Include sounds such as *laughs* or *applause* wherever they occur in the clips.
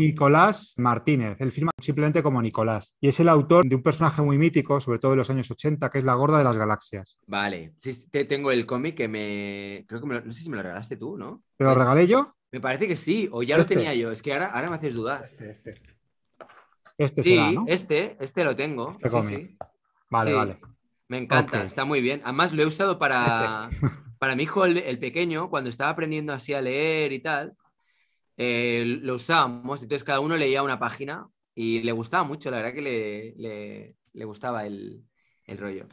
Nicolás Martínez. Él firma simplemente como Nicolás. Y es el autor de un personaje muy mítico, sobre todo de los años 80, que es la gorda de las galaxias. Vale. Sí, te, tengo el cómic que me. Creo que no sé si me lo regalaste tú, ¿no? ¿Te lo regalé yo? Me parece que sí, o ya lo este. tenía yo. Es que ahora, ahora me haces dudar. Este, este. Este sí, este, este lo tengo. Este vale, vale. Me encanta, está muy bien. Además, lo he usado para, este. *laughs* para mi hijo, el, pequeño, cuando estaba aprendiendo así a leer y tal. Eh, lo usábamos, entonces cada uno leía una página y le gustaba mucho, la verdad que le, gustaba el, rollo.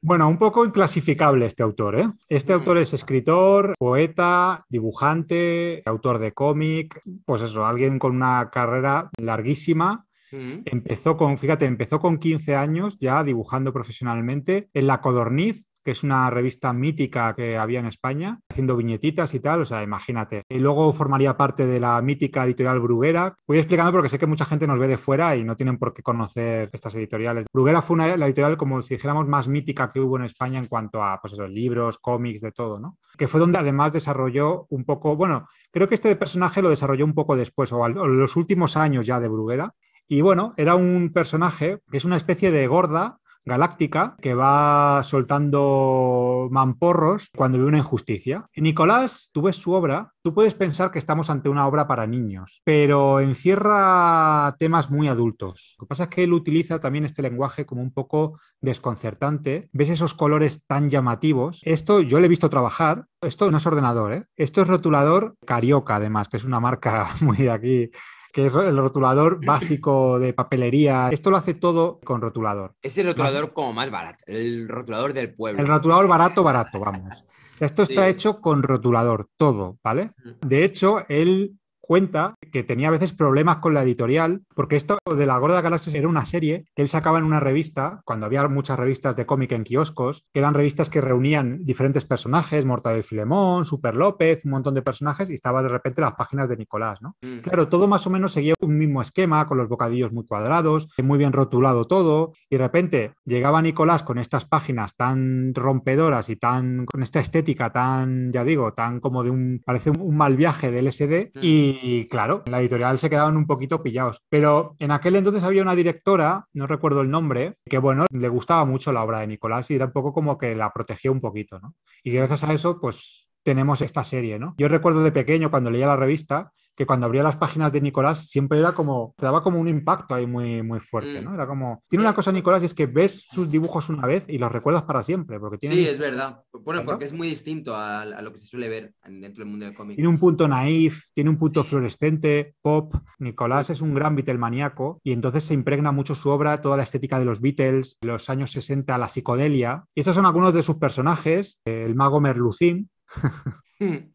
Bueno, un poco inclasificable este autor. ¿eh? Este autor es escritor, poeta, dibujante, autor de cómic, pues eso, alguien con una carrera larguísima Empezó con, fíjate, empezó con 15 años ya dibujando profesionalmente en La Codorniz que es una revista mítica que había en España, haciendo viñetitas y tal, o sea, imagínate. Y luego formaría parte de la mítica editorial Bruguera. Voy explicando porque sé que mucha gente nos ve de fuera y no tienen por qué conocer estas editoriales. Bruguera fue la editorial, como si dijéramos, más mítica que hubo en España en cuanto a pues libros, cómics, de todo, ¿no? Que fue donde además desarrolló un poco, bueno, creo que este personaje lo desarrolló un poco después o, o los últimos años ya de Bruguera. Y bueno, era un personaje que es una especie de gorda galáctica que va soltando mamporros cuando ve una injusticia. Nicolás, tú ves su obra, tú puedes pensar que estamos ante una obra para niños, pero encierra temas muy adultos. Lo que pasa es que él utiliza también este lenguaje como un poco desconcertante. ¿Ves esos colores tan llamativos? Esto yo le he visto trabajar. Esto no es ordenador, ¿eh? Esto es rotulador Carioca, además, que es una marca *laughs* muy de aquí que es el rotulador *laughs* básico de papelería. Esto lo hace todo con rotulador. Es el rotulador como más barato, el rotulador del pueblo. El rotulador barato, barato, vamos. *laughs* Esto está hecho con rotulador, todo, ¿vale? De hecho, él cuenta que tenía a veces problemas con la editorial, porque esto de La Gorda Galaxia era una serie que él sacaba en una revista, cuando había muchas revistas de cómic en kioscos, que eran revistas que reunían diferentes personajes, mortal y Filemón, Super López, un montón de personajes, y estaba de repente las páginas de Nicolás, ¿no? Mm. Claro, todo más o menos seguía un mismo esquema, con los bocadillos muy cuadrados, muy bien rotulado todo, y de repente llegaba Nicolás con estas páginas tan rompedoras y tan con esta estética tan, ya digo, tan como de un, parece un, mal viaje del SD, y mm. Y claro, en la editorial se quedaban un poquito pillados. Pero en aquel entonces había una directora, no recuerdo el nombre, que bueno, le gustaba mucho la obra de Nicolás y era un poco como que la protegió un poquito, ¿no? Y gracias a eso, pues tenemos esta serie, ¿no? Yo recuerdo de pequeño cuando leía la revista que cuando abría las páginas de Nicolás siempre era como, te daba como un impacto ahí muy, muy fuerte, mm. ¿no? Era como, tiene una eh, cosa Nicolás y es que ves sus dibujos una vez y los recuerdas para siempre, porque Sí, es verdad. Bueno, porque es muy distinto a, lo que se suele ver dentro del mundo del cómic. Tiene un punto naif, tiene un punto fluorescente, pop. Nicolás es un gran Beatlemaníaco y entonces se impregna mucho su obra, toda la estética de los Beatles, los años 60, la psicodelia. Y estos son algunos de sus personajes, el mago Merlucín. *laughs* Mm.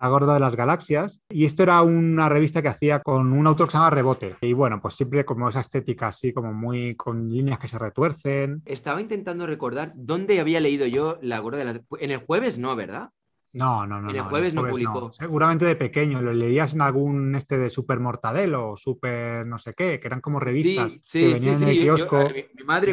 La Gorda de las Galaxias. Y esto era una revista que hacía con un autor que se llama Rebote. Y bueno, pues siempre como esa estética así, como muy con líneas que se retuercen. Estaba intentando recordar dónde había leído yo La Gorda de las... En el jueves no, ¿verdad? No, no, no. el jueves no, publicó. Seguramente de pequeño, lo leías en algún este de Super Mortadelo o Super no sé qué, que eran como revistas que venían en el kiosco.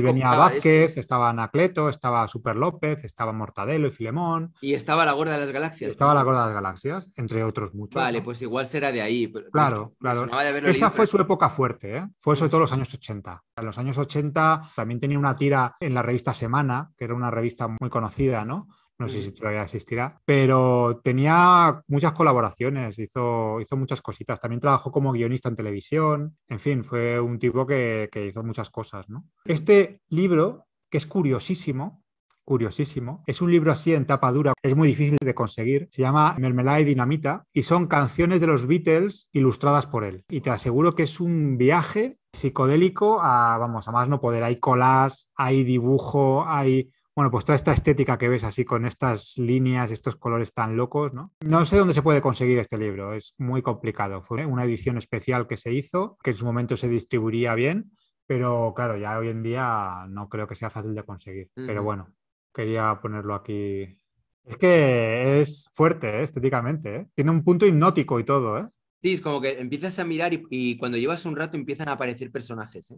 venía Vázquez, estaba Anacleto, estaba Super López, estaba Mortadelo y Filemón. Y estaba La Gorda de las Galaxias. Estaba La Gorda de las Galaxias, entre otros muchos. Vale, pues igual será de ahí. Pues claro, claro. Esa fue su época fuerte, ¿eh? Fue sobre todo los años 80. En los años 80 también tenía una tira en la revista Semana, que era una revista muy conocida, ¿no? no sé mm. si todavía existirá, pero tenía muchas colaboraciones, hizo, hizo muchas cositas. También trabajó como guionista en televisión, en fin, fue un tipo que, hizo muchas cosas. ¿no? Este libro, que es curiosísimo, curiosísimo. Es un libro así en tapa dura, es muy difícil de conseguir. Se llama Mermelada y Dinamita y son canciones de los Beatles ilustradas por él. Y te aseguro que es un viaje psicodélico a, vamos, a más no poder. Hay colas hay dibujo, hay bueno, pues toda esta estética que ves así con estas líneas, estos colores tan locos, ¿no? No sé dónde se puede conseguir este libro, es muy complicado. Fue una edición especial que se hizo, que en su momento se distribuiría bien, pero claro, ya hoy en día no creo que sea fácil de conseguir. Pero bueno, quería ponerlo aquí. Es que es fuerte ¿eh? estéticamente, ¿eh? tiene un punto hipnótico y todo, ¿eh? Sí, es como que empiezas a mirar y, y, cuando llevas un rato empiezan a aparecer personajes. ¿eh?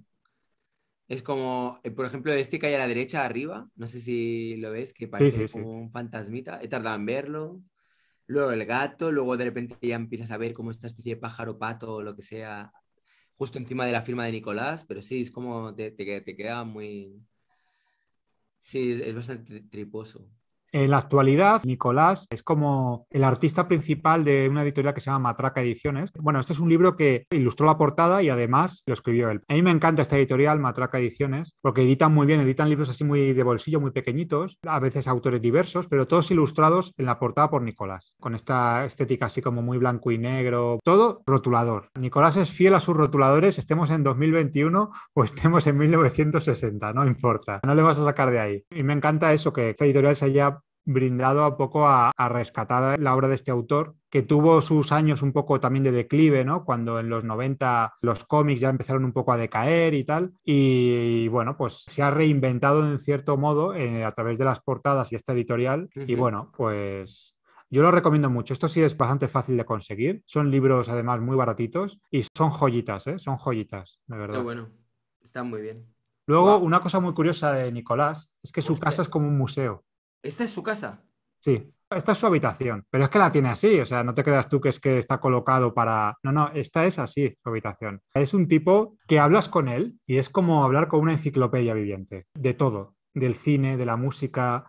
Es como, eh, por ejemplo, este que hay a la derecha arriba, no sé si lo ves, que parece como un fantasmita. He tardado en verlo. Luego el gato, luego de repente ya empiezas a ver como esta especie de pájaro, pato o lo que sea, justo encima de la firma de Nicolás. Pero sí, es como te, queda muy. Sí, es bastante triposo. En la actualidad, Nicolás es como el artista principal de una editorial que se llama Matraca Ediciones. Bueno, este es un libro que ilustró la portada y además lo escribió él. A mí me encanta esta editorial, Matraca Ediciones, porque editan muy bien, editan libros así muy de bolsillo, muy pequeñitos, a veces autores diversos, pero todos ilustrados en la portada por Nicolás, con esta estética así como muy blanco y negro, todo rotulador. Nicolás es fiel a sus rotuladores, estemos en 2021 o estemos en 1960, no importa, no le vas a sacar de ahí. Y me encanta eso, que esta editorial se haya brindado a poco a, rescatar la obra de este autor, que tuvo sus años un poco también de declive, ¿no? Cuando en los 90 los cómics ya empezaron un poco a decaer y tal. Y bueno, pues se ha reinventado en cierto modo eh, a través de las portadas y esta editorial. Y bueno, pues yo lo recomiendo mucho. Esto sí es bastante fácil de conseguir. Son libros además muy baratitos y son joyitas, ¿eh? Son joyitas, de verdad. Está bueno. están muy bien. Luego, una cosa muy curiosa de Nicolás es que su casa es como un museo. ¿Esta es su casa? Sí, esta es su habitación, pero es que la tiene así, o sea, no te creas tú que es que está colocado para... No, no, esta es así, su habitación. Es un tipo que hablas con él y es como hablar con una enciclopedia viviente, de todo, del cine, de la música.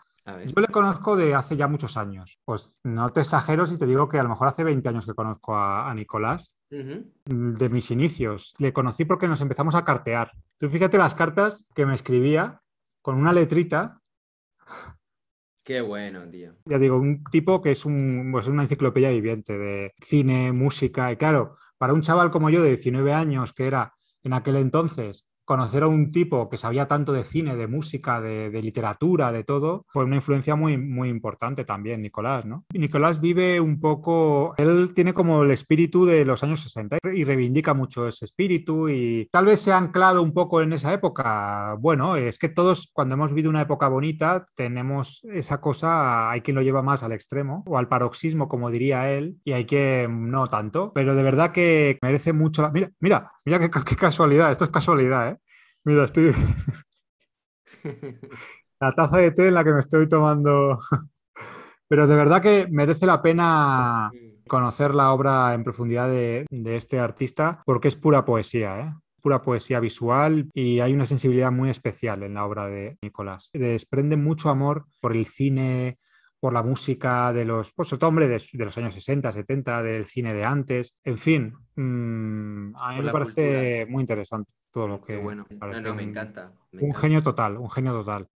Yo le conozco de hace ya muchos años. Pues no te exagero si te digo que a lo mejor hace 20 años que conozco a, Nicolás, de mis inicios. Le conocí porque nos empezamos a cartear. Tú fíjate las cartas que me escribía con una letrita Qué bueno, tío. Ya digo, un tipo que es pues, una enciclopedia viviente de cine, música, y claro, para un chaval como yo de 19 años, que era en aquel entonces conocer a un tipo que sabía tanto de cine, de música, de, literatura, de todo, fue una influencia muy, muy importante también, Nicolás, ¿no? Nicolás vive un poco, él tiene como el espíritu de los años 60 y reivindica mucho ese espíritu y tal vez se ha anclado un poco en esa época. Bueno, es que todos cuando hemos vivido una época bonita tenemos esa cosa, hay quien lo lleva más al extremo o al paroxismo, como diría él, y hay que no tanto, pero de verdad que merece mucho la... Mira, mira, mira qué casualidad, esto es casualidad, ¿eh? Mira, estoy. *laughs* la taza de té en la que me estoy tomando. Pero de verdad que merece la pena conocer la obra en profundidad de, este artista porque es pura poesía, ¿eh? pura poesía visual y hay una sensibilidad muy especial en la obra de Nicolás. Desprende mucho amor por el cine, por la música de los, pues, hombre, de, los años 60, 70, del cine de antes, en fin, mm, a mí me parece muy interesante todo lo que... bueno, no, me encanta. un genio total, un genio total.